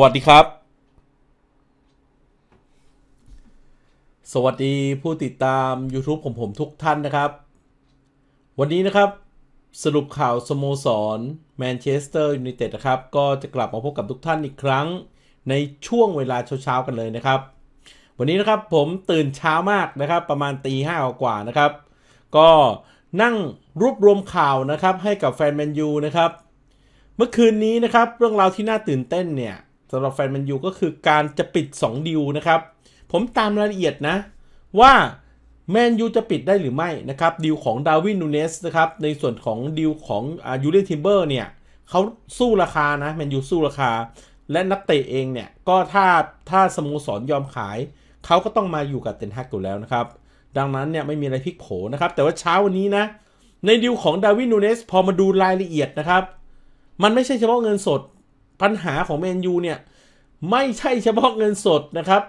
วัสดีครับ สวัสดีผู้ติดตาม YouTube ผมผมทุกท่านนะครับ วันนี้นะครับสรุปข่าวสโมสรแมนเชสเตอร์ยูไนเต็ดนะครับ ก็จะกลับมาพบกับทุกท่านอีกครั้งในช่วงเวลาเช้าๆกันเลยนะครับ วันนี้นะครับผมตื่นเช้ามากนะครับ ประมาณตีห้ากว่านะครับ ก็นั่งรวบรวมข่าวนะครับ ให้กับแฟนแมนยูนะครับ เมื่อคืนนี้นะครับเรื่องราวที่น่าตื่นเต้นเนี่ยสำหรับแฟนแมนยูก็คือการจะปิด 2ดิวนะครับ ผมตามรายละเอียดนะ ว่าแมนยูจะปิดได้หรือไม่นะครับดิวของดาวินนูเนสนะครับ ในส่วนของดิวของยูเลนทิมเบอร์เนี่ยเขาสู้ราคานะแมนยูสู้ราคา และนักเตะเองเนี่ย ก็ถ้าถ้าสโมสรยอมขาย เขาก็ต้องมาอยู่กับเตนฮักอยู่แล้วนะครับ ดังนั้นเนี่ยไม่มีอะไรพลิกโผนะครับ แต่ว่าเช้าวันนี้นะในดิวของดาวินนูเนสพอมาดูรายละเอียดนะครับมันไม่ใช่เฉพาะเงินสดปัญหาของแมนยูเนี่ยไม่ใช่เฉพาะเงินสดนะครับ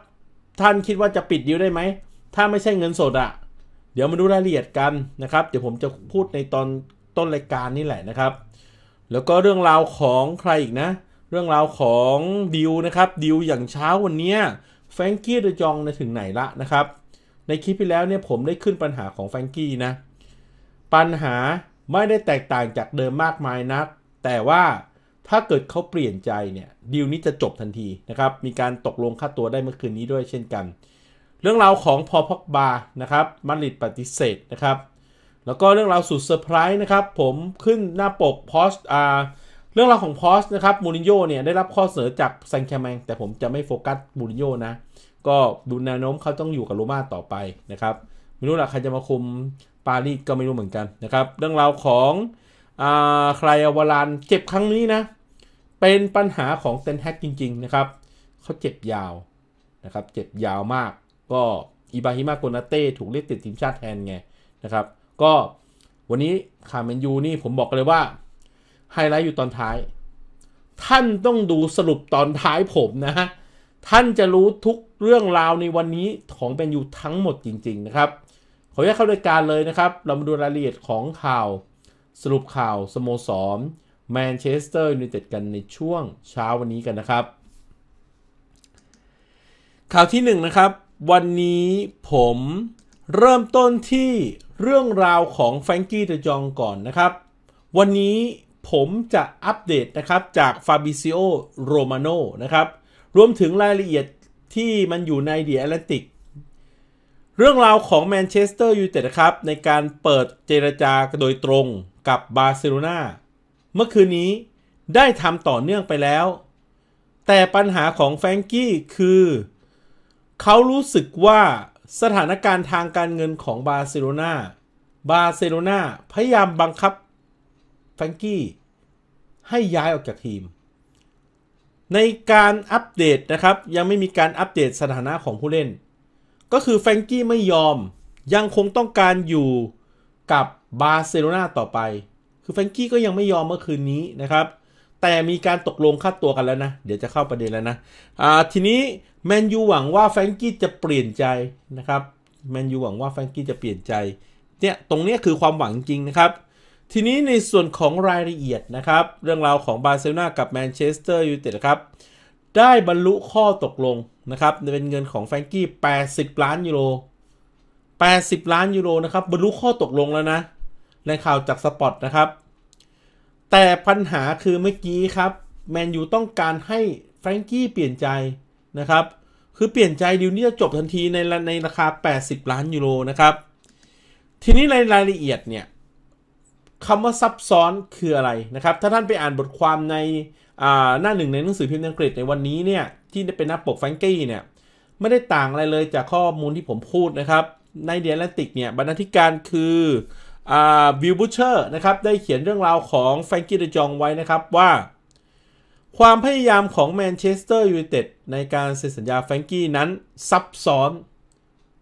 ท่านคิดว่าจะปิดดิวได้ไหม ถ้าไม่ใช่เงินสดอะเดี๋ยวมาดูรายละเอียดกันนะครับ เดี๋ยวผมจะพูดในตอนต้นรายการนี่แหละนะครับ แล้วก็เรื่องราวของใครอีกนะ เรื่องราวของดิวนะครับดิวอย่างเช้าวันนี้แฟงกี้เดจองถึงไหนละนะครับในคลิปที่แล้วเนี่ยผมได้ขึ้นปัญหาของแฟงกี้นะปัญหาไม่ได้แตกต่างจากเดิมมากมายนัก แต่ว่าถ้าเกิดเขาเปลี่ยนใจเนี่ยดีลนี้จะจบทันทีนะครับ มีการตกลงค่าตัวได้เมื่อคืนนี้ด้วยเช่นกัน เรื่องราวของพอพ็อกบานะครับมาริดปฏิเสธนะครับ แล้วก็เรื่องราวสุดเซอร์ไพรส์นะครับ ผมขึ้นหน้าปกพอสอ่าเรื่องราวของพอสนะครับมูรินโญ่เนี่ย ได้รับข้อเสนอจากซังแคมงแต่ผมจะไม่โฟกัสมูรินโญ่นะ ก็ดูแนวโน้มเขาต้องอยู่กับโรม่าต่อไปนะครับไม่รู้ละใครจะมาคุมปารีสก็ไม่รู้เหมือนกันนะครับเรื่องราวของใครวารานเจ็บครั้งนี้นะเป็นปัญหาของเต็นแฮกจริงๆนะครับ เขาเจ็บยาวนะครับ เจ็บยาวมาก ก็อิบาฮิมาโกนาเต้ถูกเรียกติดทีมชาติแทนไงนะครับ ก็วันนี้ข่าวเมนยูนี่ผมบอกเลยว่าไฮไลท์อยู่ตอนท้าย ท่านต้องดูสรุปตอนท้ายผมนะฮะ ท่านจะรู้ทุกเรื่องราวในวันนี้ของแมนยูทั้งหมดจริงๆนะครับ ขออนุญาตเข้า้วยการเลยนะครับ เรามาดูรายละเอียดของข่าวสรุปข่าวสโมสรแมนเชสเตอร์ยูไนเต็ดกันในช่วงเช้าวันนี้กันนะครับ ข่าวที่1นนะครับ วันนี้ผมเริ่มต้นที่เรื่องราวของแฟรงกี้เดจองก่อนนะครับ วันนี้ผมจะอัปเดตนะครับจากฟาบิซิโอโรมาโนนะครับรวมถึงรายละเอียดที่มันอยู่ในเดียแอตแลนติกเรื่องราวของแมนเชสเตอร์ยูไนเต็ดครับในการเปิดเจรจาโดยตรงกับบาร์เซโลนาเมื่อคืนนี้ได้ทำต่อเนื่องไปแล้ว แต่ปัญหาของแฟงกี้คือ เขารู้สึกว่าสถานการณ์ทางการเงินของบาร์เซโลนาบาร์เซโลนาพยายามบังคับ แฟงกี้ ให้ย้ายออกจากทีม ในการอัปเดตนะครับยังไม่มีการอัปเดตสถานะของผู้เล่น ก็คือแฟงกี้ไม่ยอมยังคงต้องการอยู่กับบาร์เซโลนาต่อไปคือแฟรงกี้ก็ยังไม่ยอมเมื่อคืนนี้นะครับ แต่มีการตกลงค่าตัวกันแล้วนะ เดี๋ยวจะเข้าประเด็นแล้วนะอ่าทีนี้ แมนยูหวังว่าแฟรงกี้จะเปลี่ยนใจนะครับ แมนยูหวังว่าแฟรงกี้จะเปลี่ยนใจ เนี่ยตรงนี้คือความหวังจริงนะครับ ทีนี้ในส่วนของรายละเอียดนะครับ เรื่องราวของบาร์เซโลนากับแมนเชสเตอร์ยูไนเต็ดครับ ได้บรรลุข้อตกลงนะครับ เป็นเงินของแฟรงกี้ 80 ล้านยูโร 80 ล้านยูโรนะครับบรรลุข้อตกลงแล้วนะแหงข่าวจากสปอตนะครับ แต่ปัญหาคือเมื่อกี้ครับ แมนยูต้องการให้แฟรงกี้เปลี่ยนใจนะครับคือเปลี่ยนใจดิวนี้จะจบทันทีในในราคา 80 ล้านยูโรนะครับ ทีนี้ในรายละเอียดเนี่ยคำว่าซับซ้อนคืออะไรนะครับถ้าท่านไปอ่านบทความในหน้าหนึ่งในหนังสือพิมพ์อังกฤษในวันนี้เนี่ย ที่เป็นหน้าปกแฟรงกี้เนี่ยไม่ได้ต่างอะไรเลยจากข้อมูลที่ผมพูดนะครับในเดียร์แลนติกเนี่ยบรรณาธิการคือวิลบูเชอร์นะครับ ได้เขียนเรื่องราวของแฟรงกี้เดจองไว้นะครับว่า ความพยายามของแมนเชสเตอร์ยูไนเต็ดในการเซ็นสัญญาแฟรงกี้นั้นซับซ้อน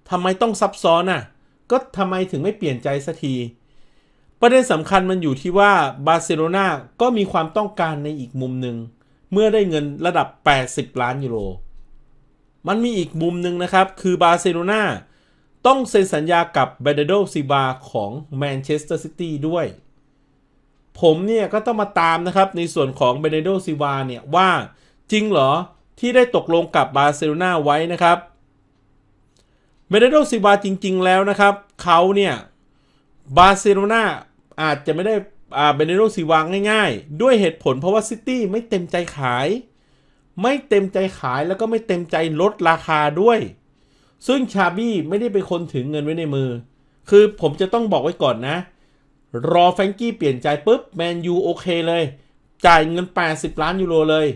ทำไมต้องซับซ้อนน่ะ ก็ทำไมถึงไม่เปลี่ยนใจสักที ประเด็นสำคัญมันอยู่ที่ว่าบาร์เซโลนาก็มีความต้องการในอีกมุมหนึ่งเมื่อได้เงินระดับ 80 ล้านยูโรมันมีอีกมุมหนึ่งนะครับ คือบาร์เซโลนาต้องเซ็นสัญญากับเบเดโดซิบาของแมนเชสเตอร์ซิตี้ด้วย ผมเนี่ยก็ต้องมาตามนะครับในส่วนของเบเดโดซิบาเนี่ยว่าจริงเหรอที่ได้ตกลงกับบาร์เซโลนาไว้นะครับเบเดโดซิบาจริงๆแล้วนะครับเขาเนี่ยบาร์เซโลนาอาจจะไม่ได้อ่าเบเดโดซิบาง่ายๆ ด้วยเหตุผล เพราะว่าซิตี้ไม่เต็มใจขาย ไม่เต็มใจขายแล้วก็ไม่เต็มใจลดราคาด้วยซึ่งชาบี้ไม่ได้เป็นคนถือเงินไว้ในมือ คือผมจะต้องบอกไว้ก่อนนะ รอแฟงกี้เปลี่ยนใจปุ๊บแมนยูโอเคเลย จ่ายเงิน 80 ล้านยูโรเลย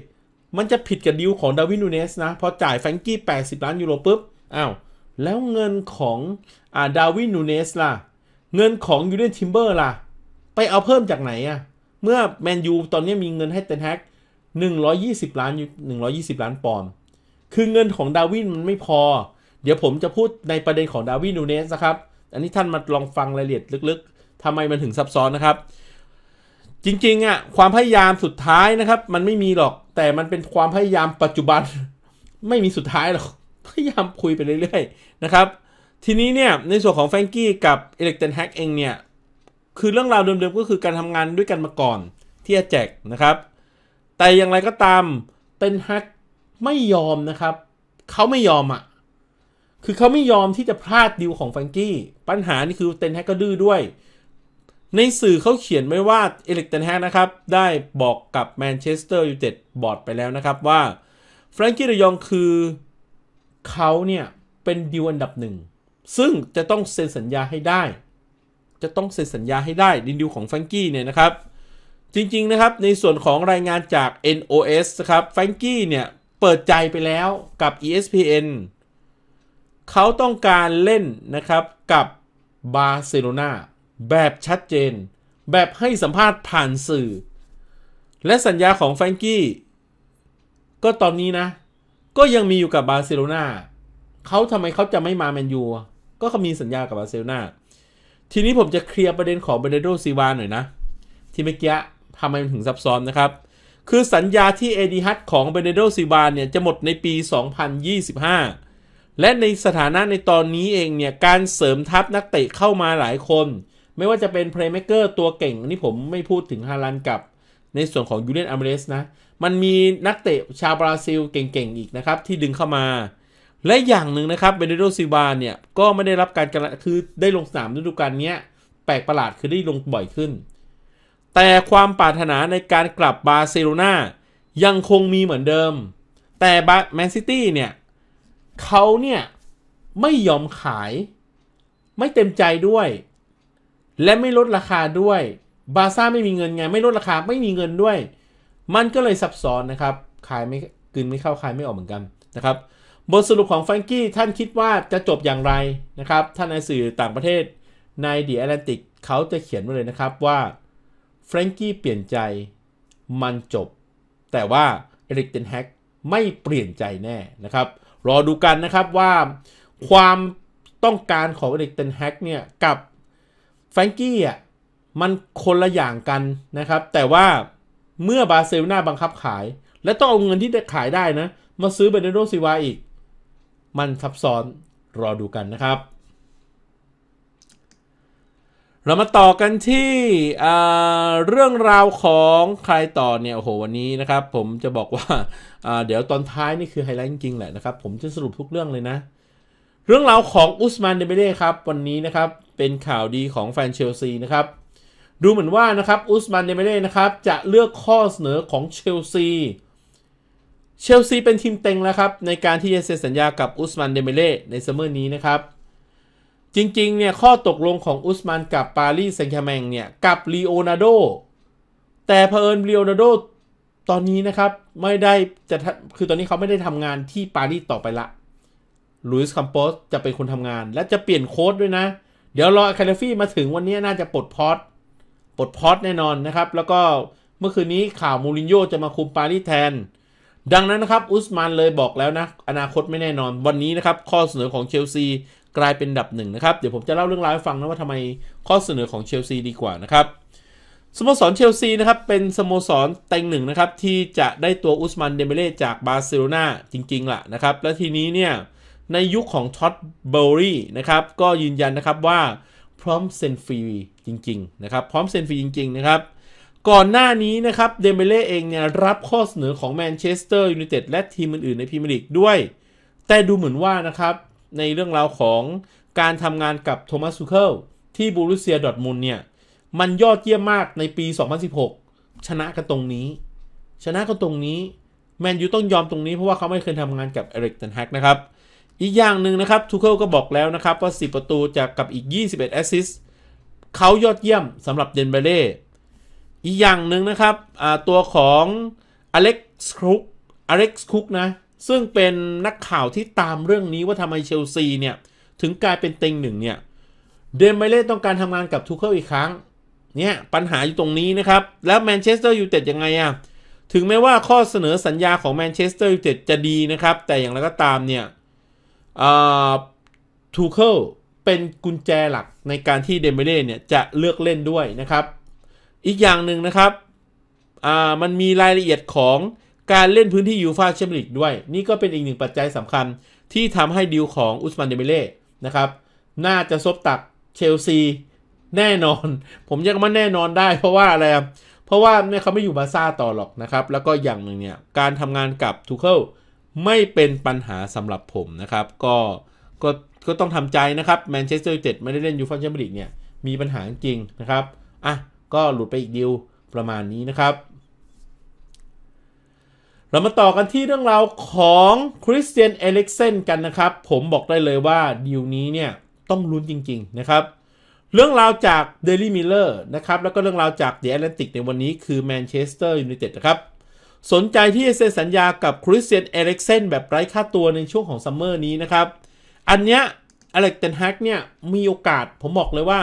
มันจะผิดกับดิวของดาวินูเนสนะ พอจ่ายแฟงกี้80 ล้านยูโรปุ๊บ อ้าวแล้วเงินของอาดาวินูเนสล่ะ เงินของยูเรนทิมเบอร์ล่ะ ไปเอาเพิ่มจากไหนอะเมื่อแมนยูตอนนี้มีเงินให้เตนแฮก120 ล้าน 120 ล้านปอนด์คือเงินของดาวินมันไม่พอเดี๋ยวผมจะพูดในประเด็นของดาวินูเนสนะครับ อันนี้ท่านมาลองฟังรายละเอียดลึกๆ ทำไมมันถึงซับซ้อนนะครับ จริงๆอะ่ะความพยายามสุดท้ายนะครับ มันไม่มีหรอก แต่มันเป็นความพยายามปัจจุบันไม่มีสุดท้ายหรอก พยายามคุยไปเรื่อยๆ นะครับ ทีนี้เนี่ยในส่วนของแฟรงกี้กับอิเล็กเตนแฮกเองเนี่ย คือเรื่องราวเดิมๆก็คือการทำงานด้วยกันมาก่อนที่จะแจกนะครับ แต่อย่างไรก็ตามเตนแฮกไม่ยอมนะครับเขาไม่ยอมอะ่ะคือเขาไม่ยอมที่จะพลาดดิวของฟังกี้ปัญหานี่คือเตนแฮกก็ดื้อด้วย ในสื่อเขาเขียนไว้ว่าเอลิกเตนแฮกนะครับได้บอกกับแมนเชสเตอร์ยูไนเต็ดบอร์ดไปแล้วนะครับว่าแฟรงกี้ระยองคือเขาเนี่ย เป็นดิวอันดับหนึ่งซึ่งจะต้องเซ็นสัญญาให้ได้ จะต้องเซ็นสัญญาให้ได้ดิวของแฟรงกี้เนี่ยนะครับ จริงๆนะครับในส่วนของรายงานจาก NOS นะครับแฟรงกี้เนี่ยเปิดใจไปแล้วกับ ESPN เขาต้องการเล่นนะครับ กับบาร์เซโลนาแบบชัดเจน แบบให้สัมภาษณ์ผ่านสื่อ และสัญญาของแฟรงกี้ก็ตอนนี้นะ ก็ยังมีอยู่กับบาร์เซโลนาเขาทำไมเขาจะไม่มาแมนยูก็เขามีสัญญากับบาร์เซโลนาทีนี้ผมจะเคลียร์ประเด็นของเบเดโดซีวานหน่อยนะ ที่เมื่อกี้ทำไมถึงซับซ้อนนะครับ คือสัญญาที่เอดิฮัตของเบเดโดซีวานเนี่ย จะหมดในปี 2025และในสถานะในตอนนี้เองเนี่ยการเสริมทัพนักเตะเข้ามาหลายคน ไม่ว่าจะเป็นเพลย์เมคเกอร์ตัวเก่ง นี่ผมไม่พูดถึงฮารันกับ ในส่วนของยูเลนอัมเรสนะ มันมีนักเตะชาวบราซิลเก่งๆ อีกนะครับที่ดึงเข้ามา และอย่างหนึ่งนะครับเบเนโดซิบาเนี่ย ก็ไม่ได้รับการกระคือได้ลงสนามฤดูกาลนี้แปลกประหลาดคือได้ลงบ่อยขึ้นแต่ความปรารถนาในการกลับบาร์เซโลนายังคงมีเหมือนเดิม แต่แมนซิตี้เนี่ยเขาเนี่ย ไม่ยอมขาย ไม่เต็มใจด้วย และไม่ลดราคาด้วย บาซ่าไม่มีเงินไง ไม่ลดราคาไม่มีเงินด้วย มันก็เลยซับซ้อนนะครับ ขายไม่กินไม่เข้าขายไม่ออกเหมือนกันนะครับ บทสรุปของแฟรงกี้ท่านคิดว่าจะจบอย่างไรนะครับ ท่านในสื่อต่างประเทศในเดียแอตแลนติกเขาจะเขียนไว้เลยนะครับว่าแฟรงกี้เปลี่ยนใจมันจบ แต่ว่าเอริกเทนแฮกไม่เปลี่ยนใจแน่นะครับรอดูกันนะครับว่าความต้องการของเด็กเตนแฮกเนี่ยกับ แฟงกี้อ่ะมันคนละอย่างกันนะครับ แต่ว่าเมื่อบารเซโลนาบังคับขาย และต้องเอาเงินที่ขายได้นะ มาซื้อเบเนโดซิวาอีก มันซับซ้อนรอดูกันนะครับเรามาต่อกันที่เรื่องราวของใครต่อเนี่ยโอ้โห วันนี้นะครับ ผมจะบอกว่าเดี๋ยวตอนท้ายนี่คือไฮไลท์จริงแหละนะครับ ผมจะสรุปทุกเรื่องเลยนะ เรื่องราวของอุสมานเดเบเล่ครับ วันนี้นะครับ เป็นข่าวดีของแฟนเชลซีนะครับ ดูเหมือนว่านะครับอุสมานเดเบเล่นะครับจะเลือกข้อเสนอของเชลซีเชลซีเป็นทีมเต็งแล้วครับในการที่จะเซ็นสัญญากับอุสมานเดเบเล่ในซัมเมอร์นี้นะครับจริง ๆ เนี่ย ข้อตกลงของอุสมานกับปารีสแซงต์แชร์แมงเนี่ย กับลีโอนาร์โดแต่เผอิญลีโอนาร์โดตอนนี้นะครับ ไม่ได้จะคือตอนนี้เขาไม่ได้ทำงานที่ปารีสต่อไปละลุยส์คัมโปสจะเป็นคนทำงานและจะเปลี่ยนโค้ดด้วยนะ เดี๋ยวรอแคลฟี่มาถึงวันนี้น่าจะปลดพอตปลดพอตแน่นอนนะครับ แล้วก็เมื่อคืนนี้ข่าวมูรินโญ่จะมาคุมปารีสแทนดังนั้นนะครับอุสมานเลยบอกแล้วนะอนาคตไม่แน่นอนวันนี้นะครับข้อเสนอของเชลซีกลายเป็นดับหนึ่งนะครับ เดี๋ยวผมจะเล่าเรื่องราวให้ฟังนะว่าทำไมข้อเสนอของเชลซีดีกว่านะครับสโมสรเชลซีนะครับ เป็นสโมสรเต็งหนึ่งนะครับ ที่จะได้ตัวอุสมันเดเมเล่จากบาร์เซโลนาจริง ๆ ล่ะนะครับ และทีนี้เนี่ย ในยุคของท็อตเบอรี่นะครับ ก็ยืนยันนะครับว่าพร้อมเซ็นฟรีจริง ๆ นะครับ พร้อมเซ็นฟรีจริงๆนะครับ ก่อนหน้านี้นะครับเดเมเล่เองเนี่ยรับข้อเสนอของแมนเชสเตอร์ยูไนเต็ดและทีมอื่นๆในพรีเมียร์ลีกด้วย แต่ดูเหมือนว่านะครับในเรื่องราวของการทำงานกับโทมัสซูเคิลที่บูรุเซียดอทมุนเนี่ยมันยอดเยี่ยมมากในปี 2016 ชนะกันตรงนี้ ชนะกันตรงนี้ แมนยูต้องยอมตรงนี้เพราะว่าเขาไม่เคยทำงานกับเอริกเทนแฮกนะครับอีกอย่างหนึ่งนะครับทูเคิลก็บอกแล้วนะครับว่า 10 ประตูจากกับอีก 21 แอสซิสต์เขายอดเยี่ยมสำหรับเดนเบเล่อีกอย่างหนึ่งนะครับ ตัวของอเล็กซ์คุกอเล็กซ์คุกนะซึ่งเป็นนักข่าวที่ตามเรื่องนี้ว่าทำไมเชลซีเนี่ย ถึงกลายเป็นเต็งหนึ่งเนี่ยเดมไบเล่ต้องการทำงานกับทูเคิลอีกครั้ง เนี่ย ปัญหาอยู่ตรงนี้นะครับ แล้วแมนเชสเตอร์ยูไนเต็ดยังไงอะถึงแม้ว่าข้อเสนอสัญญาของแมนเชสเตอร์ยูไนเต็ดจะดีนะครับ แต่อย่างไรก็ตามเนี่ยทูเคิลเป็นกุญแจหลักในการที่เดมไบเล่เนี่ยจะเลือกเล่นด้วยนะครับ อีกอย่างหนึ่งนะครับมันมีรายละเอียดของการเล่นพื้นที่ยูฟาแชมเปี้ยนลีกด้วย นี่ก็เป็นอีกหนึ่งปัจจัยสำคัญที่ทำให้ดีลของอุสมานเดเมเล่ นะครับ น่าจะซบตักเชลซีแน่นอน ผมยังไม่แน่นอนได้เพราะว่าอะไรเพราะว่าเนี่ยเขาไม่อยู่บาซ่าต่อหรอกนะครับ แล้วก็อย่างหนึ่งเนี่ย การทำงานกับทูเคิลไม่เป็นปัญหาสำหรับผมนะครับ ก็ก็ก็ต้องทำใจนะครับแมนเชสเตอร์ยูไนเต็ดไม่ได้เล่นยูฟาแชมเปี้ยนลีกเนี่ยมีปัญหาจริงนะครับอ่ะก็หลุดไปอีกดีลประมาณนี้นะครับเรามาต่อกันที่เรื่องราวของคริสเตียนเอเล็กเซนกันนะครับ ผมบอกได้เลยว่าดีลนี้เนี่ย ต้องลุ้นจริงๆ นะครับ เรื่องราวจากเดลี่มิลเลอร์นะครับ แล้วก็เรื่องราวจากเดอะแอตแลนติกในวันนี้คือแมนเชสเตอร์ยูไนเต็ดนะครับ สนใจที่จะเซ็นสัญญากับคริสเตียนเอเล็กเซนแบบไร้ค่าตัวในช่วงของซัมเมอร์นี้นะครับ อันเนี้ยอเล็กเตนฮักเนี่ย มีโอกาสผมบอกเลยว่า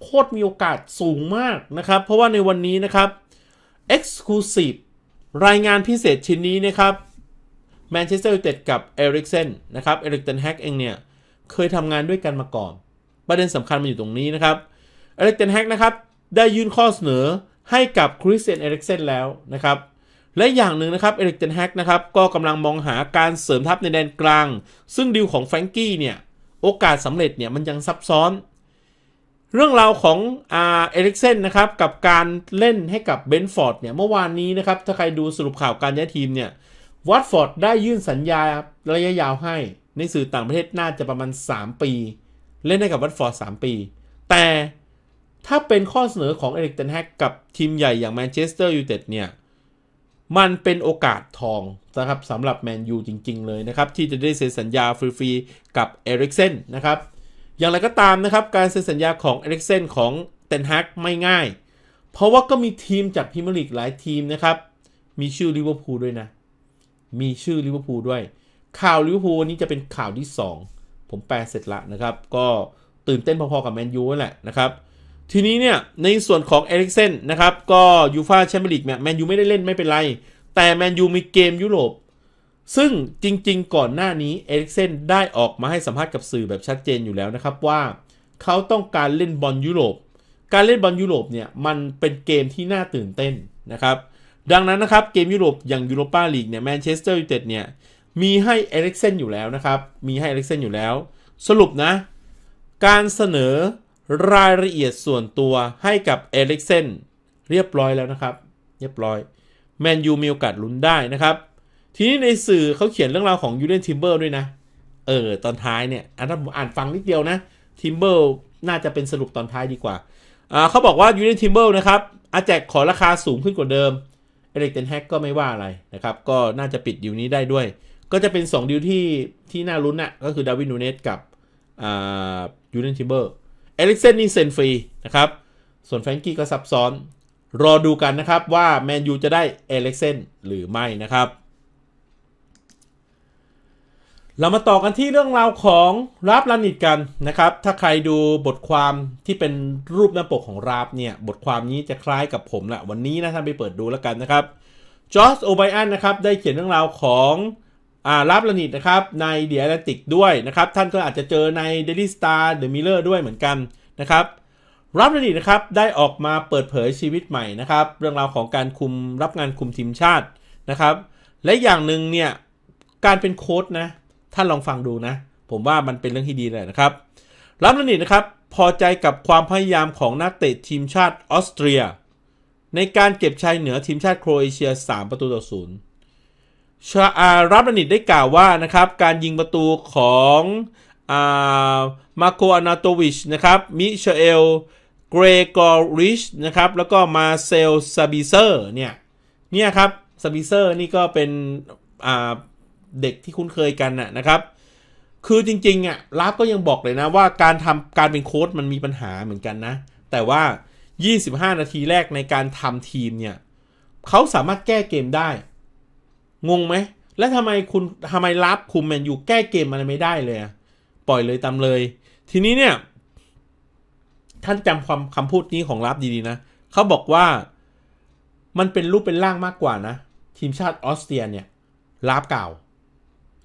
โคตรมีโอกาสสูงมากนะครับเพราะว่าในวันนี้นะครับ Exclusive รายงานพิเศษชิ้นนี้นะครับแมนเชสเตอร์ยูไนเต็ดกับเอริกเซนนะครับเอริกเทนแฮกเองเนี่ย เคยทำงานด้วยกันมาก่อนประเด็นสำคัญมันอยู่ตรงนี้นะครับเอริกเทนแฮกนะครับ ได้ยื่นข้อเสนอให้กับคริสเตียนเอริกเซนแล้วนะครับ และอย่างหนึ่งนะครับเอริกเทนแฮกนะครับก็กำลังมองหาการเสริมทัพในแดนกลาง ซึ่งดิวของแฟรงกี้เนี่ย โอกาสสำเร็จเนี่ยมันยังซับซ้อนเรื่องราวของเอลิกเซนนะครับกับการเล่นให้กับเบนฟอร์ดเนี่ยเมื่อวานนี้นะครับถ้าใครดูสรุปข่าวการย้ายทีมเนี่ยวัตฟอร์ดได้ยื่นสัญญาระยะยาวให้ในสื่อต่างประเทศน่าจะประมาณ 3 ปี เล่นให้กับวัตฟอร์ด3ปี แต่ถ้าเป็นข้อเสนอของเอริกเทนแฮกกับทีมใหญ่อย่างแมนเชสเตอร์ยูไนเต็ดเนี่ยมันเป็นโอกาสทองนะครับสำหรับแมนยูจริง ๆ เลยนะครับที่จะได้เซ็นสัญญาฟรีๆกับเอริกเซนนะครับอย่างไรก็ตามนะครับการเซ็นสัญญาของเอลิกเซนของเตนฮักไม่ง่าย เพราะว่าก็มีทีมจากพิมลิกหลายทีมนะครับ มีชื่อลิเวอร์พูลด้วยนะ มีชื่อลิเวอร์พูลด้วย ข่าวลิเวอร์พูลนี้จะเป็นข่าวที่ 2 ผมแปลเสร็จละนะครับ ก็ตื่นเต้นพอๆกับแมนยูแหละนะครับ ทีนี้เนี่ย ในส่วนของเอลิกเซนนะครับ ก็ยูฟาแชมเปี้ยนลีกเนี่ยแมนยูไม่ได้เล่นไม่เป็นไรแต่แมนยูมีเกมยุโรปซึ่งจริงๆก่อนหน้านี้เอลิกเซนได้ออกมาให้สัมภาษณ์กับสื่อแบบชัดเจนอยู่แล้วนะครับว่าเขาต้องการเล่นบอลยุโรป การเล่นบอลยุโรปเนี่ยมันเป็นเกมที่น่าตื่นเต้นนะครับ ดังนั้นนะครับเกมยุโรปอย่างยูโรปาลีกเนี่ยแมนเชสเตอร์ยูไนเต็ดเนี่ยมีให้เอลิกเซนอยู่แล้วนะครับมีให้เอลิกเซนอยู่แล้ว สรุปนะ การเสนอรายละเอียดส่วนตัวให้กับเอลิกเซนเรียบร้อยแล้วนะครับ เรียบร้อยแมนยูมีโอกาสลุ้นได้นะครับทีนี้ในสื่อเขาเขียนเรื่องราวของยูเลียนทิมเบิลด้วยนะ เออ ตอนท้ายเนี่ยอันนั้นผมอ่านฟังนิดเดียวนะทิมเบิลน่าจะเป็นสรุปตอนท้ายดีกว่าาเขาบอกว่ายูเลียนทิมเบิลนะครับ อาแจกขอราคาสูงขึ้นกว่าเดิม เอลิกเทนแฮกก็ไม่ว่าอะไรนะครับ ก็น่าจะปิดดิวนี้ได้ด้วย ก็จะเป็น 2 ดิวที่ที่น่าลุ้นนะ่ะ ก็คือดาวินนูเนสกับยูเลียนทิมเบิลเอลิกเซนนี่เซนฟรีนะครับ ส่วนแฟงกี้ก็ซับซ้อน รอดูกันนะครับว่าแมนยูจะได้เอเล็กเซนหรือไม่นะครับเรามาต่อกันที่เรื่องราวของราบลานิดกันนะครับ ถ้าใครดูบทความที่เป็นรูปหน้าปกของราบเนี่ย บทความนี้จะคล้ายกับผมแหละวันนี้นะท่านไปเปิดดูแล้วกันนะครับ จอร์จโอไบอันนะครับ ได้เขียนเรื่องราวของอาราบลานิดนะครับ ในเดียร์แอติกด้วยนะครับ ท่านก็อาจจะเจอในเดลี่สตาร์เดอะมิเลอร์ด้วยเหมือนกันนะครับรับลานิดนะครับได้ออกมาเปิดเผยชีวิตใหม่นะครับ เรื่องราวของการคุมรับงานคุมทีมชาตินะครับ และอย่างหนึ่งเนี่ยการเป็นโค้ดนะท่านลองฟังดูนะ ผมว่ามันเป็นเรื่องที่ดีเลยนะครับ รับนิดนะครับ พอใจกับความพยายามของนักเตะทีมชาติออสเตรียในการเก็บชัยเหนือทีมชาติโครเอเชีย3 ประตูต่อศูนย์ชาอารับนิดได้กล่าวว่านะครับ การยิงประตูของอามาโกอนาโตวิชนะครับมิเชลเกรกอริชนะครับ แล้วก็มาเซลซาบิเซอร์เนี่ย เนี่ยครับซาบิเซอร์นี่ก็เป็นอ่าเด็กที่คุ้นเคยกันน่ะนะครับ คือจริงๆอ่ะลาฟก็ยังบอกเลยนะว่าการทำการเป็นโค้ดมันมีปัญหาเหมือนกันนะ แต่ว่า 25 นาทีแรกในการทำทีมเนี่ย เขาสามารถแก้เกมได้ งงไหม และทำไมคุณทำไมลาฟคุมแมนยูแก้เกมอะไรไม่ได้เลย ปล่อยเลยตามเลย ทีนี้เนี่ยท่านจำความคำพูดนี้ของลาฟดีๆนะ เขาบอกว่ามันเป็นรูปเป็นร่างมากกว่านะทีมชาติออสเตรียเนี่ยลาบกล่าว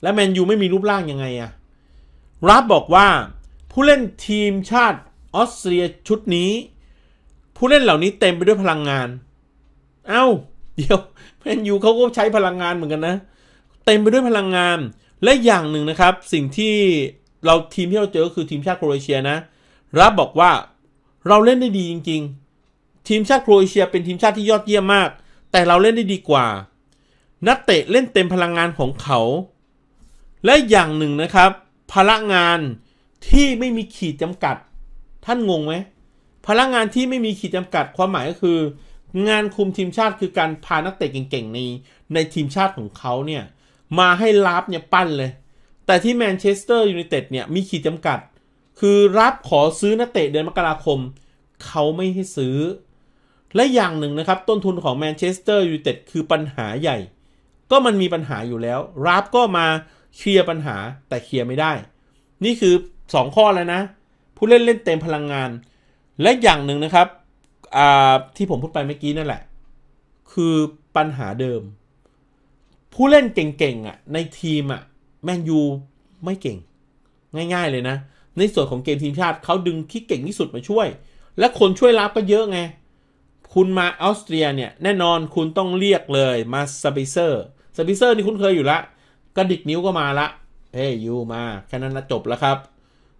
และแมนยูไม่มีรูปร่างยังไงอะ รับบอกว่า ผู้เล่นทีมชาติออสเตรียชุดนี้ ผู้เล่นเหล่านี้เต็มไปด้วยพลังงาน เอา้า เดี๋ยวแมนยูเขาก็ใช้พลังงานเหมือนกันนะ เต็มไปด้วยพลังงาน และอย่างหนึ่งนะครับ สิ่งที่เราทีมที่เราเจอคือทีมชาติโครเอเชียนะรับบอกว่า เราเล่นได้ดีจริง ๆ ทีมชาติโครเอเชีย เป็นทีมชาติที่ยอดเยี่ยมมาก แต่เราเล่นได้ดีกว่านักเตะเล่นเต็มพลังงานของเขาและอย่างหนึ่งนะครับ พลังงานที่ไม่มีขีดจำกัดท่านงงไหมพลังงานที่ไม่มีขีดจำกัด ความหมายก็คือ งานคุมทีมชาติคือการพานักเตะเก่งๆในในทีมชาติของเขาเนี่ยมาให้รับเนี่ยปั้นเลย แต่ที่แมนเชสเตอร์ยูไนเต็ดเนี่ยมีขีดจำกัด คือรับขอซื้อนักเตะเดือนมกราคมเขาไม่ให้ซื้อ และอย่างหนึ่งนะครับต้นทุนของแมนเชสเตอร์ยูไนเต็ดคือปัญหาใหญ่ ก็มันมีปัญหาอยู่แล้วรับก็มาเคลียร์ปัญหาแต่เคลียร์ไม่ได้ นี่คือ 2 ข้อ แล้วนะ ผู้เล่นเล่นเต็มพลังงาน และอย่างหนึ่งนะครับที่ผมพูดไปเมื่อกี้นั่นแหละ คือปัญหาเดิม ผู้เล่นเก่งๆอ่ะในทีมอ่ะแมนยูไม่เก่ง ง่ายๆเลยนะ ในส่วนของเกมทีมชาติเขาดึงที่เก่งที่สุดมาช่วย และคนช่วยรับก็เยอะไง คุณมาออสเตรียเนี่ยแน่นอนคุณต้องเรียกเลยมาสปิเซอร์สปิเซอร์นี่คุณเคยอยู่ละกระดิกนิ้วก็มาละเฮ้ยยูมาแค่นั้นนะจบแล้วครับ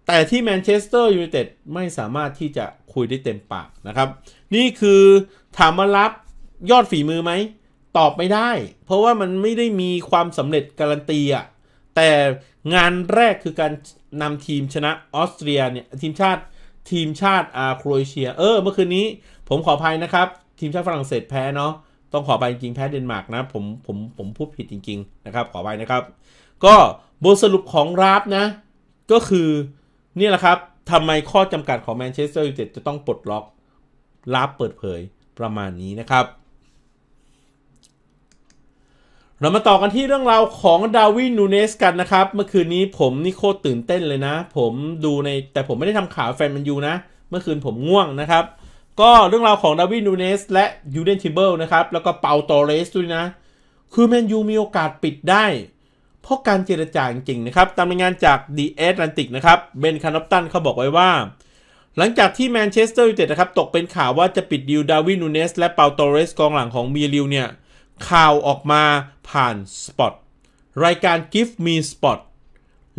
แต่ที่แมนเชสเตอร์ยูไนเต็ดไม่สามารถที่จะคุยได้เต็มปากนะครับ นี่คือถามมารับยอดฝีมือไหม ตอบไม่ได้ เพราะว่ามันไม่ได้มีความสำเร็จการันตีอะแต่งานแรกคือการนำทีมชนะออสเตรียเนี่ย ทีมชาติทีมชาติอาโครเอเชีย เออเมื่อคืนนี้ ผมขออภัยนะครับ ทีมชาติฝรั่งเศสแพ้เนาะต้องขอไปจริงๆแพ้เดนมาร์กนะผมผมผมพูดผิดจริง ๆ นะครับ ขอไปนะครับ ก็บทสรุปของราฟนะ ก็คือนี่แหละครับทำไมข้อจำกัดของแมนเชสเตอร์ยูไนเต็ดจะต้องปลดล็อกราฟเปิดเผยประมาณนี้นะครับ เรามาต่อกันที่เรื่องราวของดาวินนูเนสกันนะครับ เมื่อคืนนี้ผมนี่โคตรตื่นเต้นเลยนะ ผมดูในแต่ผมไม่ได้ทำข่าวแฟนมันยูนะ เมื่อคืนผมง่วงนะครับก็เรื่องราวของดาวินนูเนสและยูเดนทิเบิลนะครับ แล้วก็เปาตอเรสด้วยนะ คือแมนยูมีโอกาสปิดได้ เพราะการเจรจาจริงๆนะครับตามรายงานจากดีแอตแลนติกนะครับเบนคาร์นอปตันเขาบอกไว้ว่า หลังจากที่แมนเชสเตอร์ยูไนเต็ดนะครับ ตกเป็นข่าวว่าจะปิดดิวดาวินนูเนสและเปาตอเรสกองหลังของมีริวเนี่ย ข่าวออกมาผ่านสปอตรายการ Give Me Spot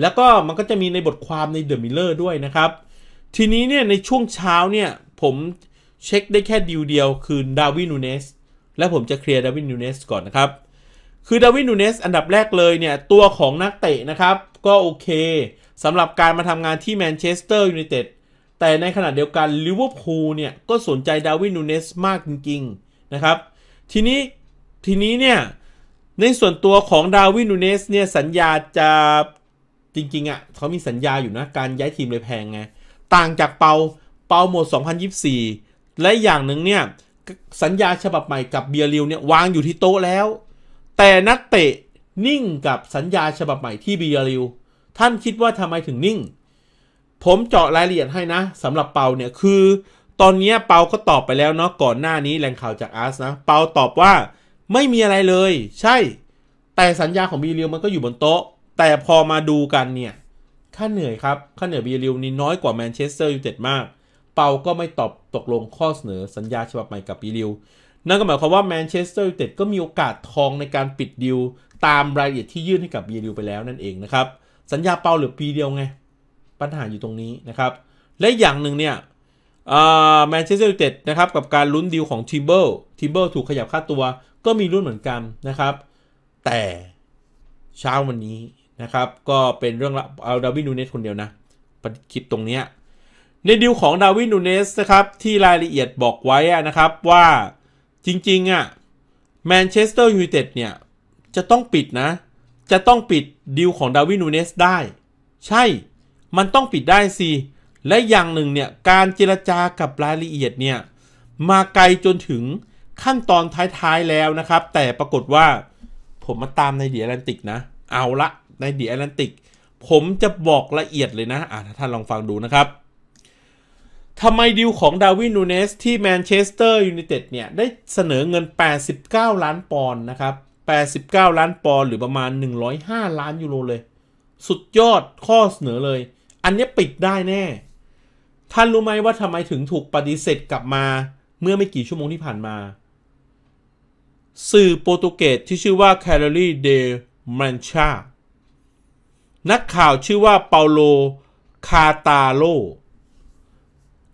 แล้วก็มันก็จะมีในบทความในเดอะมิลเลอร์ด้วยนะครับทีนี้เนี่ยในช่วงเช้าเนี่ยผมเช็คได้แค่ดีลเดียว คือดาวินูเนสและผมจะเคลียร์ดาวินูเนสก่อนนะครับ คือดาวินูเนสอันดับแรกเลยเนี่ย ตัวของนักเตะนะครับ ก็โอเคสำหรับการมาทำงานที่แมนเชสเตอร์ยูไนเต็ดแต่ในขณะเดียวกันลิเวอร์พูลเนี่ย ก็สนใจดาวินูเนสมากจริงๆนะครับ ทีนี้ทีนี้เนี่ย ในส่วนตัวของดาวินูเนสเนี่ย สัญญาจะจริงๆอะ่ะ เขามีสัญญาอยู่นะ การย้ายทีมเลยแพงไงต่างจากเปาเปาหมด2024และอย่างหนึ่งเนี่ยสัญญาฉบับใหม่กับเบียริวเนี่ยวางอยู่ที่โต๊ะแล้ว แต่นักเตะนิ่งกับสัญญาฉบับใหม่ที่เบียริว ท่านคิดว่าทำไมถึงนิ่ง ผมเจาะรายละเอียดให้นะสำหรับเปาเนี่ยคือ ตอนนี้เปาก็ตอบไปแล้วเนาะก่อนหน้านี้แหล่งข่าวจากอาร์สนะเปาตอบว่าไม่มีอะไรเลยใช่ แต่สัญญาของเบียริวมันก็อยู่บนโต๊ะ แต่พอมาดูกันเนี่ยค่าเหนื่อยครับค่าเหนื่อยเบียริวนี่น้อยกว่าแมนเชสเตอร์ยูไนเต็ดมากเปาก็ไม่ตอบตกลงข้อเสนอสัญญาฉบับใหม่กับปีริว นั่นก็หมายความว่าแมนเชสเตอร์ยูไนเต็ดก็มีโอกาสทองในการปิดดิวตามรายละเอียดที่ยื่นให้กับปีริวไปแล้วนั่นเองนะครับ สัญญาเปาเหลือปีเดียวไง ปัญหาอยู่ตรงนี้นะครับ และอย่างหนึ่งเนี่ยแมนเชสเตอร์ยูไนเต็ดนะครับกับการลุ้นดิวของทิมเบิลทิมเบิลถูกขยับค่าตัว ก็มีรุ่นเหมือนกันนะครับ แต่เช้าวันนี้นะครับก็เป็นเรื่องเอาดาวินูเนสคนเดียวนะคิดตรงเนี้ยในดิวของดาวินนูเนสนะครับที่รายละเอียดบอกไว้นะครับว่าจริงๆอ่ะแมนเชสเตอร์ยูไนเต็ดเนี่ยจะต้องปิดนะ จะต้องปิดดิวของดาวินนูเนสได้ ใช่มันต้องปิดได้สิ และอย่างหนึ่งเนี่ยการเจรจากับรายละเอียดเนี่ยมาไกลจนถึงขั้นตอนท้าย ๆ แล้วนะครับ แต่ปรากฏว่าผมมาตามในเดียแอตนติกนะเอาละในเดียแอตนติกผมจะบอกละเอียดเลยนะอ่าถ้าท่านลองฟังดูนะครับทำไมดิวของดาวินูเนสที่แมนเชสเตอร์ยูไนเต็ดเนี่ย ได้เสนอเงิน 89 ล้านปอนด์นะครับ 89 ล้านปอนด์หรือประมาณ 105 ล้านยูโรเลย สุดยอดข้อเสนอเลย อันนี้ปิดได้แน่ ท่านรู้ไหมว่าทำไมถึงถูกปฏิเสธกลับมาเมื่อไม่กี่ชั่วโมงที่ผ่านมา สื่อโปรตุเกสที่ชื่อว่าแคลรีเดลมันชานักข่าวชื่อว่าเปาโลคาตาโล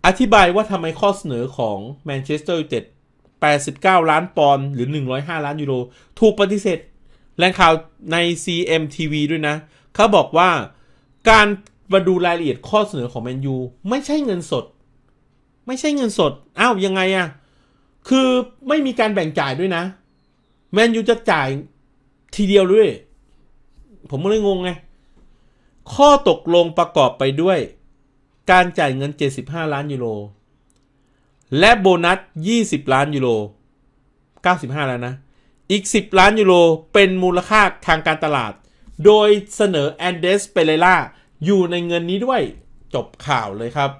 อธิบายว่าทำไมข้อเสนอของแมนเชสเตอร์ยูไนเต็ด 89 ล้านปอนด์หรือ 105 ล้านยูโร ถูกปฏิเสธ แหล่งข่าวใน CMTV ด้วยนะ เขาบอกว่าการมาดูรายละเอียดข้อเสนอของแมนยู ไม่ใช่เงินสด ไม่ใช่เงินสด อ้าวยังไงอะคือไม่มีการแบ่งจ่ายด้วยนะ แมนยูจะจ่ายทีเดียวด้วย ผมก็เลยงงไง ข้อตกลงประกอบไปด้วยการจ่ายเงิน 75 ล้านยูโรและโบนัส 20 ล้านยูโร95แล้วนะอีก 10 ล้านยูโรเป็นมูลค่าทางการตลาด โดยเสนอแอนเดสเปเรล่าอยู่ในเงินนี้ด้วยจบข่าวเลยครับ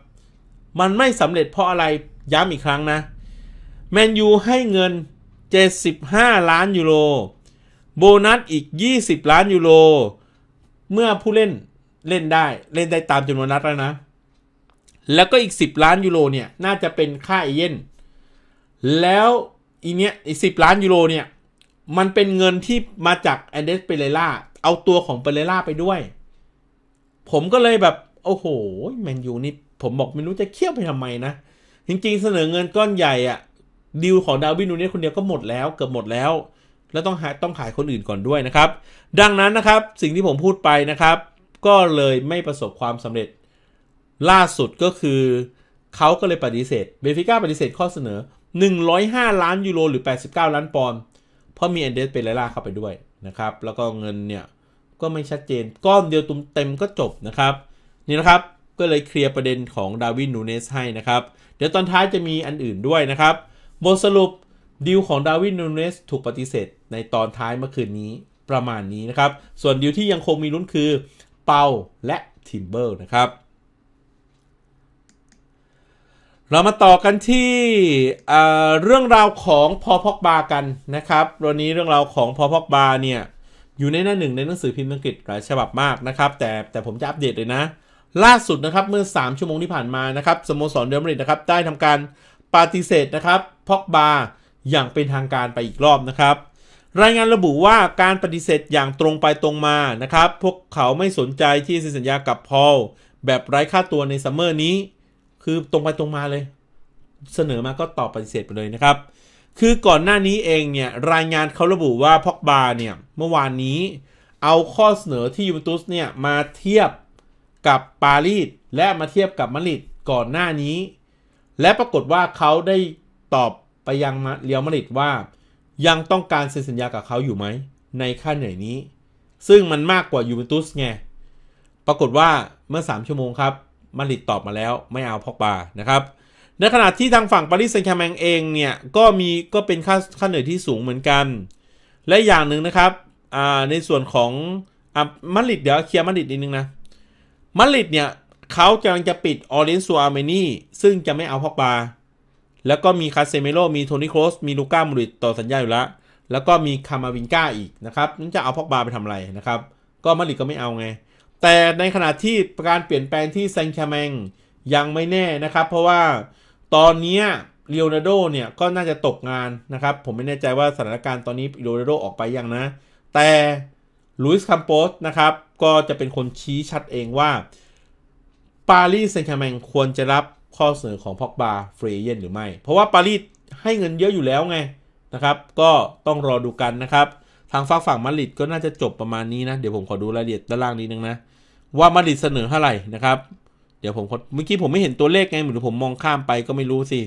มันไม่สำเร็จเพราะอะไรย้ำอีกครั้งนะแมนยูให้เงิน 75 ล้านยูโรโบนัสอีก 20 ล้านยูโรเมื่อผู้เล่นเล่นได้เล่นได้ตามจำนวนนัดแล้วนะแล้วก็อีก 10 ล้านยูโรเนี่ยน่าจะเป็นค่าเอเย่น แล้วอีเนี้ยอีสิบล้านยูโรเนี่ยมันเป็นเงินที่มาจากแอนเดสเปเรล่าเอาตัวของเปเรล่าไปด้วย ผมก็เลยแบบ โอ้โห แมนยูนี่ผมบอกไม่รู้จะเคี่ยวไปทำไมนะ จริงๆ เสนอเงินก้อนใหญ่อะดีลของดาวินนูเนยคนเดียวก็หมดแล้วเกือบหมดแล้ว แล้วต้องหาต้องขายคนอื่นก่อนด้วยนะครับ ดังนั้นนะครับสิ่งที่ผมพูดไปนะครับ ก็เลยไม่ประสบความสำเร็จล่าสุดก็คือ เขาก็เลยปฏิเสธเบฟิก้าปฏิเสธข้อเสนอ 105 ล้านยูโรหรือ 89 ล้านปอนด์เพราะมีเอนเดสเปเรล่าเข้าไปด้วยนะครับ แล้วก็เงินเนี่ย ก็ไม่ชัดเจนก้อนเดียวตุ้มเต็มก็จบนะครับ นี่นะครับก็เลยเคลียร์ประเด็นของดาวินนูเนสให้นะครับ เดี๋ยวตอนท้ายจะมีอันอื่นด้วยนะครับบทสรุปดีลของดาวินนูเนสถูกปฏิเสธในตอนท้ายเมื่อคืนนี้ประมาณนี้นะครับ ส่วนดีลที่ยังคงมีลุ้นคือเปาและทิมเบิลนะครับเรามาต่อกันที่เรื่องราวของพอพอกบากันนะครับ วันนี้เรื่องราวของพอพอกบาเนี่ยอยู่ในหน้าหนึ่งในหนังสือพิมพ์อังกฤษหลายฉบับมากนะครับ แต่แต่ผมจะอัปเดตเลยนะ ล่าสุดนะครับเมื่อ 3 ชั่วโมงที่ผ่านมานะครับสโมสรเดมริดนะครับ ได้ทำการปฏิเสธนะครับพอกบาอย่างเป็นทางการไปอีกรอบนะครับ รายงานระบุว่าการปฏิเสธอย่างตรงไปตรงมานะครับพวกเขาไม่สนใจที่เซ็นสัญญากับพอลแบบไร้ค่าตัวในซัมเมอร์นี้คือตรงไปตรงมาเลย เสนอมาก็ตอบปฏิเสธไปเลยนะครับ คือก่อนหน้านี้เองเนี่ย รายงานเขาระบุว่าพ็อกบาเนี่ยเมื่อวานนี้เอาข้อเสนอที่ยูเวนตุสเนี่ยมาเทียบกับปารีสและมาเทียบกับมาดริดก่อนหน้านี้ และปรากฏว่าเขาได้ตอบไปยังมาเรียวมาดริดว่า ยังต้องการเซ็นสัญญากับเขาอยู่ไหม ในค่าเหนื่อยนี้ ซึ่งมันมากกว่ายูเวนตุสไงปรากฏว่าเมื่อ 3 ชั่วโมงครับมาริดตอบมาแล้วไม่เอาพอกบา นะครับ ในขณะที่ทางฝั่งปารีสแซงต์แชร์แมงเองเนี่ย ก็มีก็เป็นค่าค่าเหนื่อยที่สูงเหมือนกัน และอย่างหนึ่งนะครับในส่วนของอมาริดเดี๋ยวเคลียร์มาริดนิดนึงนะมาริดเนี่ยเขากำลังจะปิดออเรนซัวเมนี่ ซึ่งจะไม่เอาพอกบา แล้วก็มีคาเซเมโรมีโทนี่โครสมีลูก้ามูริดต่อสัญญาอยู่แล้วแล้วก็มีคามาวินก้าอีกนะครับนั่นจะเอาพอกบาไปทำอะไรนะครับ ก็มาริดก็ไม่เอาไงแต่ในขณะที่การเปลี่ยนแปลงที่แซงแคมงยังไม่แน่นะครับ เพราะว่าตอนนี้เียวนาโดเนี่ยก็น่าจะตกงานนะครับ ผมไม่แน่ใจว่าสถานการณ์ตอนนี้เียวนาโดออกไปยังนะ แต่ลุยส์คัมโปสนะครับก็จะเป็นคนชี้ชัดเองว่า ปารีสแซงตแชมงควรจะรับข้อเสนอของพ็อกบาเฟรเยนหรือไม่ เพราะว่าปารีสให้เงินเยอะอยู่แล้วไงนะครับก็ต้องรอดูกันนะครับทางฝั่งฝั่งมาริดก็น่าจะจบประมาณนี้นะเดี๋ยวผมขอดูรายละเอียดด้านล่างนิดนึงนะว่ามาดริดเสนอเท่าไหร่นะครับ เดี๋ยวผมเมื่อกี้ผมไม่เห็นตัวเลขไงหรือผมมองข้ามไปก็ไม่รู้สิ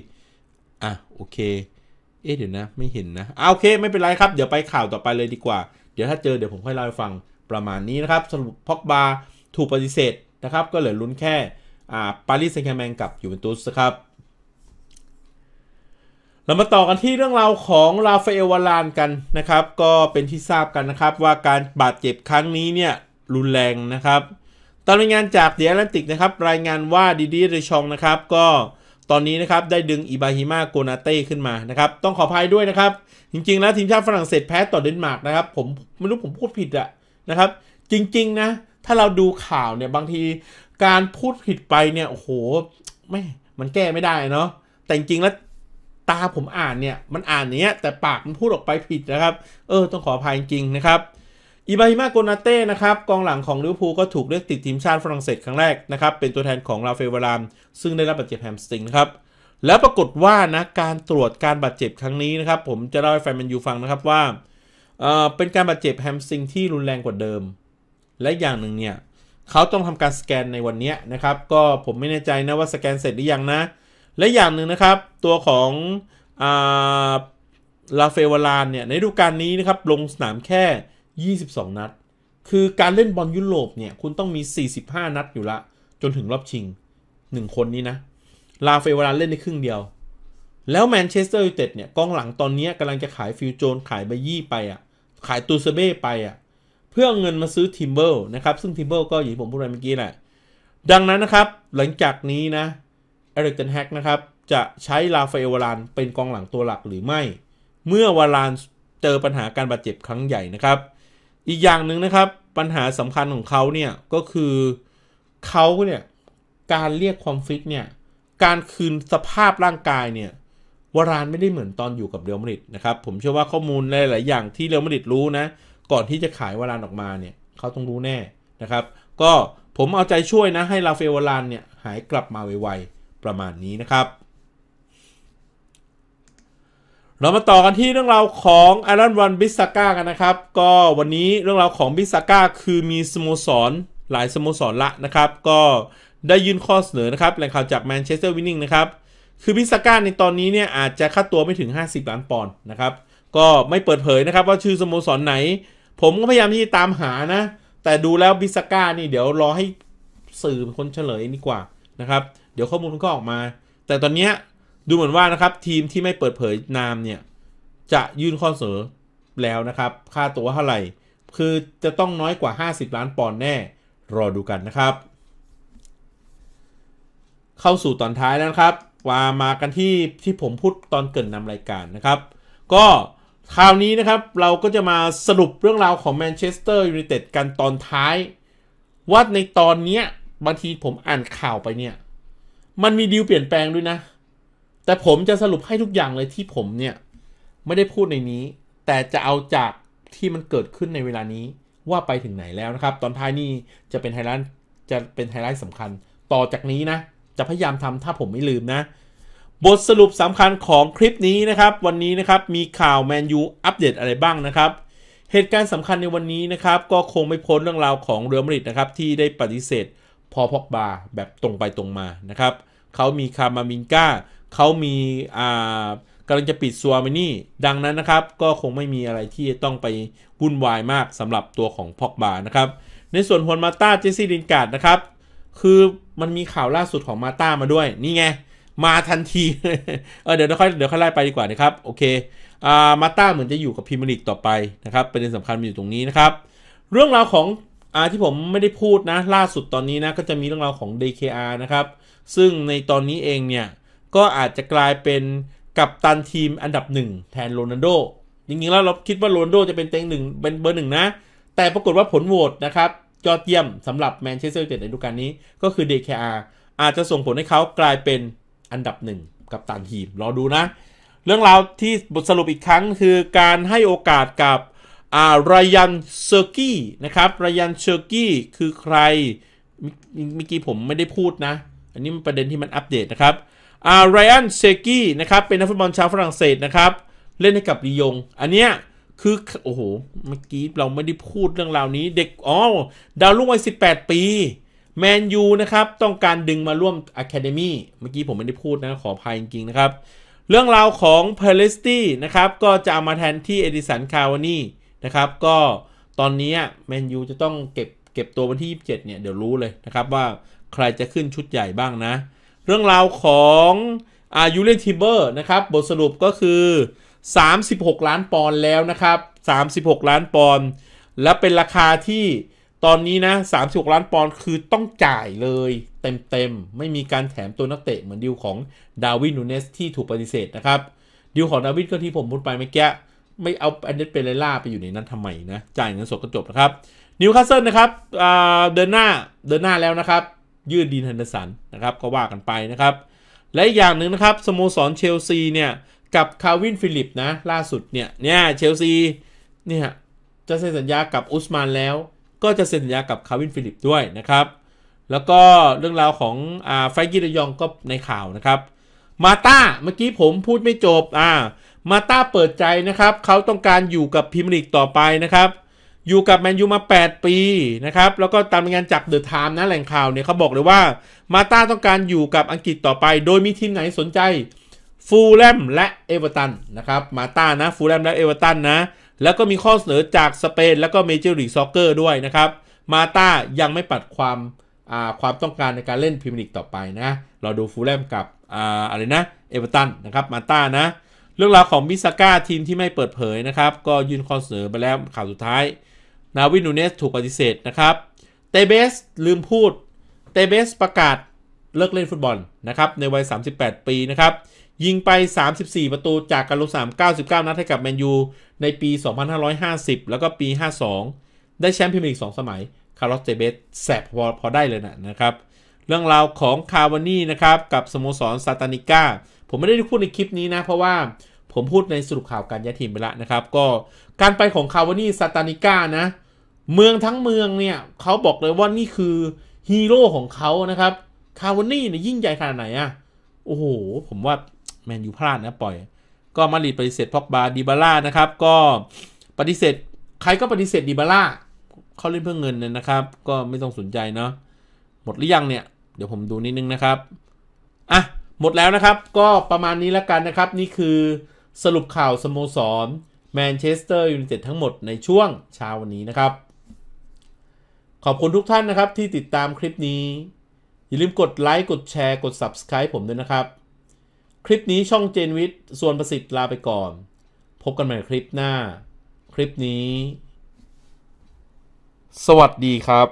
อ่ะโอเคเอ๊ะเดี๋ยวนะไม่เห็นนะอ่ะ โอเคไม่เป็นไรครับ เดี๋ยวไปข่าวต่อไปเลยดีกว่า เดี๋ยวถ้าเจอเดี๋ยวผมค่อยเล่าให้ฟังประมาณนี้นะครับสรุปพอกบาถูกปฏิเสธนะครับ ก็เหลือลุ้นแค่อ่าปารีสแซงต์แคแมงกับยูเวนตุสครับ เรามาต่อกันที่เรื่องราวของราฟาเอลวาลานกันนะครับ ก็เป็นที่ทราบกันนะครับ ว่าการบาดเจ็บครั้งนี้เนี่ยรุนแรงนะครับตามรายงานจากเดียร์แลนติกนะครับรายงานว่าดีดีเรชองนะครับก็ตอนนี้นะครับได้ดึงอิบาฮิมาโกนาเต้ขึ้นมานะครับต้องขออภัยด้วยนะครับ จริงๆแล้วทีมชาติฝรั่งเศสแพ้ต่อเดนมาร์กนะครับผมไม่รู้ผมพูดผิดอะนะครับ จริงๆนะ ถ้าเราดูข่าวเนี่ยบางทีการพูดผิดไปเนี่ยโอ้โหไม่มันแก้ไม่ได้เนาะแต่จริงๆแล้วตาผมอ่านเนี่ยมันอ่านเนี้ย แต่ปากมันพูดออกไปผิดนะครับ เออ ต้องขออภัยจริงๆนะครับอิบาฮิมาโกนาเต้นะครับกองหลังของลิเวอร์พูลก็ถูกเรียกติดทีมชาติฝรั่งเศสครั้งแรกนะครับ เป็นตัวแทนของราเฟวารามซึ่งได้รับบาดเจ็บแฮมสติงครับแล้วปรากฏว่านะ การตรวจการบาดเจ็บครั้งนี้นะครับผมจะเล่าให้แฟนแมนยูฟังนะครับว่าเออเป็นการบาดเจ็บแฮมสติงที่รุนแรงกว่าเดิม และอย่างหนึ่งเนี่ยเขาต้องทำการสแกนในวันนี้นะครับก็ผมไม่แน่ใจนะว่าสแกนเสร็จหรือยังนะ และอย่างหนึ่งนะครับ ตัวของลาเฟวารานเนี่ยในฤดูกาลนี้นะครับลงสนามแค่22 นัด คือการเล่นบอลยุโรปเนี่ย คุณต้องมี 45 นัดอยู่ละ จนถึงรอบชิง 1 คนนี้นะ ลาเฟวาลาเล่นได้ครึ่งเดียว แล้วแมนเชสเตอร์ยูไนเต็ดเนี่ย กองหลังตอนนี้กำลังจะขายฟิวโจนขายบยี่ไปอ่ะ ขายตูเซเบ้ไปอ่ะ เพื่อเงินมาซื้อทิมเบิลนะครับ ซึ่งทิมเบิลก็อย่างที่ผมพูดไปเมื่อกี้แหละ ดังนั้นนะครับ หลังจากนี้นะ เอริกเทนแฮกนะครับ จะใช้ลาฟเเอวารานเป็นกองหลังตัวหลักหรือไม่ เมื่อวารานเจอปัญหาการบาดเจ็บครั้งใหญ่นะครับอีกอย่างหนึ่งนะครับปัญหาสำคัญของเขาเนี่ยก็คือเขาเนี่ยการเรียกความฟิตเนี่ยการคืนสภาพร่างกายเนี่ยวารานไม่ได้เหมือนตอนอยู่กับเรอัลมาดริดนะครับ ผมเชื่อว่าข้อมูลหลายๆอย่างที่เรอัลมาดริดรู้นะ ก่อนที่จะขายวารานออกมาเนี่ยเขาต้องรู้แน่นะครับ ก็ผมเอาใจช่วยนะให้ลาเฟวารานเนี่ยหายกลับมาไวๆประมาณนี้นะครับเรามาต่อกันที่เรื่องราวของไอรอนวันบิสก้ากันนะครับ ก็วันนี้เรื่องราวของบิสก้าคือมีสโมสรหลายสโมสรละนะครับ ก็ได้ยื่นข้อเสนอนะครับแหล่งข่าวจากแมนเชสเตอร์วินนิงนะครับ คือบิสก้าในตอนนี้เนี่ยอาจจะค่าตัวไม่ถึง 50 ล้านปอนด์นะครับ ก็ไม่เปิดเผยนะครับว่าชื่อสโมสรไหน ผมก็พยายามที่จะตามหานะ แต่ดูแล้วบิสก้านี่เดี๋ยวรอให้สื่อคนเฉลยดีกว่านะครับเดี๋ยวข้อมูลมันก็ออกมา แต่ตอนเนี้ยดูเหมือนว่านะครับทีมที่ไม่เปิดเผยนามเนี่ย จะยื่นข้อเสนอแล้วนะครับ ค่าตัวเท่าไหร่ คือจะต้องน้อยกว่า 50 ล้านปอนด์แน่ รอดูกันนะครับ เข้าสู่ตอนท้ายแล้วครับว่ามากันที่ที่ผมพูดตอนเกินนำรายการนะครับ ก็คราวนี้นะครับเราก็จะมาสรุปเรื่องราวของแมนเชสเตอร์ยูไนเต็ดกันตอนท้ายว่าในตอนนี้บางทีผมอ่านข่าวไปเนี่ยมันมีดีลเปลี่ยนแปลงด้วยนะแต่ผมจะสรุปให้ทุกอย่างเลยที่ผมเนี่ยไม่ได้พูดในนี้ แต่จะเอาจากที่มันเกิดขึ้นในเวลานี้ว่าไปถึงไหนแล้วนะครับตอนท้ายนี่จะเป็นไฮไลท์จะเป็นไฮไลท์สำคัญต่อจากนี้นะ จะพยายามทำถ้าผมไม่ลืมนะ บทสรุปสำคัญของคลิปนี้นะครับ วันนี้นะครับมีข่าวแมนยูอัปเดตอะไรบ้างนะครับ เหตุการณ์สำคัญในวันนี้นะครับ ก็คงไม่พ้นเรื่องราวของเรือมริดนะครับที่ได้ปฏิเสธ พอพอกบาแบบตรงไปตรงมานะครับเขามีคามามินกาเขามีอ่ากำลังจะปิดซัวมินี่ ดังนั้นนะครับก็คงไม่มีอะไรที่ต้องไปวุ่นวายมากสำหรับตัวของพอกบานะครับในส่วนฮวนมาตาเจสซี่ดินการ์ดนะครับ คือมันมีข่าวล่าสุดของมาตามาด้วยนี่ไง มาทันทีเออเดี๋ยวค่อยเดี๋ยวค่อยไล่ไปดีกว่านะครับโอเคอ่ามาตาเหมือนจะอยู่กับพิมลิกต่อไปนะครับประเด็นสำคัญมีอยู่ตรงนี้นะครับ เรื่องราวของอ่าที่ผมไม่ได้พูดนะ ล่าสุดตอนนี้นะก็จะมีเรื่องราวของ DKR นะครับซึ่งในตอนนี้เองเนี่ยก็อาจจะกลายเป็นกับตันทีมอันดับหนึ่งแทนโรนัลโดจริงๆ แล้วเราคิดว่าโรนัโดจะเป็นเต็งหนึ่งเป็นเบอร์หนึ่งนะ แต่ปรากฏว่าผลโหวตนะครับยอดเยี่ยมสำหรับแมนเชสเตอร์ยูไนเต็ดในฤดูกาลนี้ ก็คือ DKR อาจจะส่งผลให้เขากลายเป็นอันดับหนึ่งกับตันทีมรอดูนะ เรื่องราวที่บทสรุปอีกครั้ง คือการให้โอกาสกับอารายันเซอร์กี้นะครับรายันเซอร์กี้คือใครเมื่อกี้ผมไม่ได้พูดนะ อันนี้มันประเด็นที่มันอัปเดตนะครับอาไรอันเซกี้นะครับ เป็นนักฟุตบอลชาวฝรั่งเศสนะครับ เล่นให้กับลียง อันเนี้ยคือ โอ้โห เมื่อกี้เราไม่ได้พูดเรื่องราวนี้ เด็ก อ๋อ ดาวรุ่งวัย 18 ปี แมนยูนะครับ ต้องการดึงมาร่วมอะคาเดมี่เมื่อกี้ผมไม่ได้พูดนะขออภัยจริงๆนะครับ เรื่องราวของเพลสตี้นะครับ ก็จะเอามาแทนที่เอดิสันคาวานี่นะครับก็ตอนนี้แมนยูจะต้องเก็บเก็บตัววันที่27เนี่ยเดี๋ยวรู้เลยนะครับว่าใครจะขึ้นชุดใหญ่บ้างนะเรื่องราวของอายูเลนทิเบอร์นะครับบทสรุปก็คือ 36 ล้านปอนด์แล้วนะครับ 36 ล้านปอนด์และเป็นราคาที่ตอนนี้นะ 36 ล้านปอนด์คือต้องจ่ายเลยเต็มๆ ไม่มีการแถมตัวนักเตะเหมือนดิวของ ดาวินนูเนส ที่ถูกปฏิเสธนะครับดิวของดาวินก็ที่ผมพูดไปเมื่อกี้ไม่เอาแอนเดสเปเรล่าไปอยู่ในนั้นทำไมนะ จ่ายเงินสดก็จบนะครับนิวคาสเซิลนะครับเดินหน้าเดินหน้าแล้วนะครับยืดดีนเฮนเดอร์สันนะครับก็ว่ากันไปนะครับ และอย่างหนึ่งนะครับสโมสรเชลซีเนี่ยกับคาวินฟิลิป นะล่าสุดเนี่ยเนี่ยเชลซีเนี่ยจะเซ็นสัญญากับอุสมานแล้ว ก็จะเซ็นสัญญากับคาวินฟิลิปด้วยนะครับ แล้วก็เรื่องราวของอ่าไฟกิรยองก็ในข่าวนะครับ มาตาเมื่อกี้ผมพูดไม่จบอ่า มาตาเปิดใจนะครับ เขาต้องการอยู่กับพิมลิกต่อไปนะครับอยู่กับแมนยูมา 8 ปีนะครับ แล้วก็ตามรายงานจากเดอะไทม์นะ แหล่งข่าวเนี่ยเขาบอกเลยว่า มาต้าต้องการอยู่กับอังกฤษต่อไป โดยมีทีมไหนสนใจ ฟูลแลมและเอเวอร์ตันนะครับ มาต้านะ ฟูลแลมและเอเวอร์ตันนะ แล้วก็มีข้อเสนอจากสเปน แล้วก็เมเจอร์ลีกซ็อกเกอร์ด้วยนะครับ มาต้ายังไม่ปัดความความต้องการในการเล่นพรีเมียร์ลีกต่อไปนะเราดูฟูลแลมกับอะไรนะ เอเวอร์ตันนะครับ มาต้านะ เรื่องราวของมิสก้าทีมที่ไม่เปิดเผยนะครับ ก็ยื่นข้อเสนอไปแล้วข่าวสุดท้ายนาวินูเนส ถูกปฏิเสธนะครับ เตเบส ลืมพูด เตเบสประกาศเลิกเล่นฟุตบอล นะครับ ในวัย 38 ปีนะครับ ยิงไป 34 ประตู จากการลงสาม99 นัดให้กับ แมนยู ในปี 2550 แล้วก็ปี 52 ได้แชมป์พรีเมียร์ลีก2สมัย คาร์ลอสเตเบสแสบพอพอได้เลยนะนะครับ เรื่องราวของคาวานี่นะครับ กับ สโมสรซาตานิก้าผมไม่ได้พูดในคลิปนี้นะ เพราะว่าผมพูดในสรุปข่าวการย้ายทีมไปแล้วนะครับก็การไปของคาวานี่ซาตานิก้านะเมืองทั้งเมืองเนี่ยเขาบอกเลยว่านี่คือ ฮีโร่ ของเขานะครับ คาวานี่เนี่ยยิ่งใหญ่ขนาดไหนอะโอ้โห ผมว่า แมนยูพลาดนะปล่อย ก็มาริดปฏิเสธพอกบาดิบาร่านะครับ ก็ปฏิเสธ ใครก็ปฏิเสธดิบาร่า เขาเล่นเพื่อเงินเนี่ยนะครับ ก็ไม่ต้องสนใจเนาะ หมดหรือยังเนี่ย เดี๋ยวผมดูนิดนึงนะครับ อ่ะ หมดแล้วนะครับ ก็ประมาณนี้แล้วกันนะครับ นี่คือสรุปข่าวสโมสรแมนเชสเตอร์ยูไนเต็ดทั้งหมดในช่วงเช้าวันนี้นะครับขอบคุณทุกท่านนะครับที่ติดตามคลิปนี้ อย่าลืมกดไลค์กดแชร์กด Subscribe ผมด้วยนะครับ คลิปนี้ช่องเจนวิทย์ส่วนประสิทธิ์ลาไปก่อน พบกันใหม่คลิปหน้า คลิปนี้ สวัสดีครับ